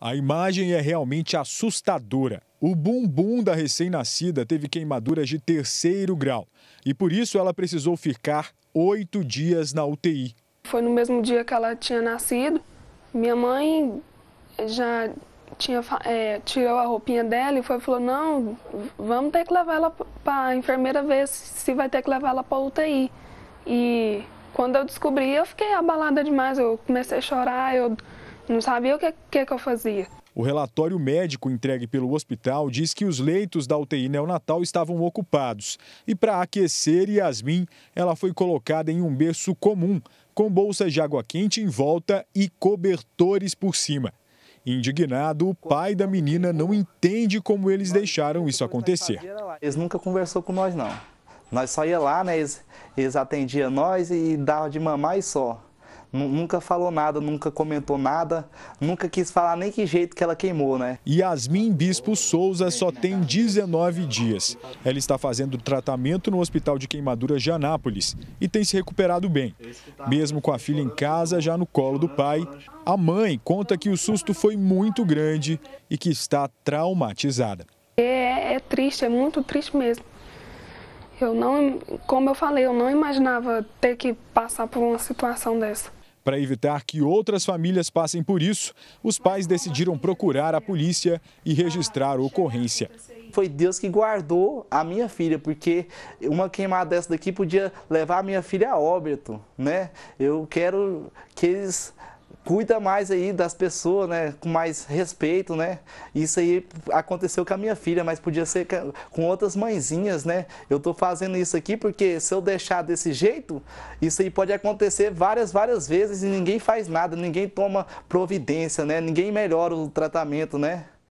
A imagem é realmente assustadora. O bumbum da recém-nascida teve queimaduras de terceiro grau e por isso ela precisou ficar oito dias na UTI. Foi no mesmo dia que ela tinha nascido. Minha mãe já tinha, é, tirou a roupinha dela e foi, falou: Não, vamos ter que levar ela para a enfermeira ver se vai ter que levar ela para UTI. E quando eu descobri, eu fiquei abalada demais. Eu comecei a chorar, eu não sabia o que, que, é que eu fazia. O relatório médico entregue pelo hospital diz que os leitos da UTI neonatal estavam ocupados. E para aquecer Yasmin, ela foi colocada em um berço comum, com bolsas de água quente em volta e cobertores por cima. Indignado, o pai da menina não entende como eles deixaram isso acontecer. Eles nunca conversou com nós, não. Nós só ia lá, né? Eles, eles atendiam nós e davam de mamar e só nunca falou nada, nunca comentou nada, nunca quis falar nem que jeito que ela queimou, né? Yasmin Bispo Souza só tem 19 dias. Ela está fazendo tratamento no Hospital de Queimaduras de Anápolis e tem se recuperado bem. Mesmo com a filha em casa, já no colo do pai, a mãe conta que o susto foi muito grande e que está traumatizada. É, é triste, é muito triste mesmo. Eu não, como eu falei, eu não imaginava ter que passar por uma situação dessa. Para evitar que outras famílias passem por isso, os pais decidiram procurar a polícia e registrar a ocorrência. Foi Deus que guardou a minha filha, porque uma queimada dessa daqui podia levar a minha filha a óbito, né? Eu quero que eles cuida mais aí das pessoas, né? Com mais respeito, né? Isso aí aconteceu com a minha filha, mas podia ser com outras mãezinhas, né? Eu tô fazendo isso aqui porque se eu deixar desse jeito, isso aí pode acontecer várias, várias vezes e ninguém faz nada, ninguém toma providência, né? Ninguém melhora o tratamento, né?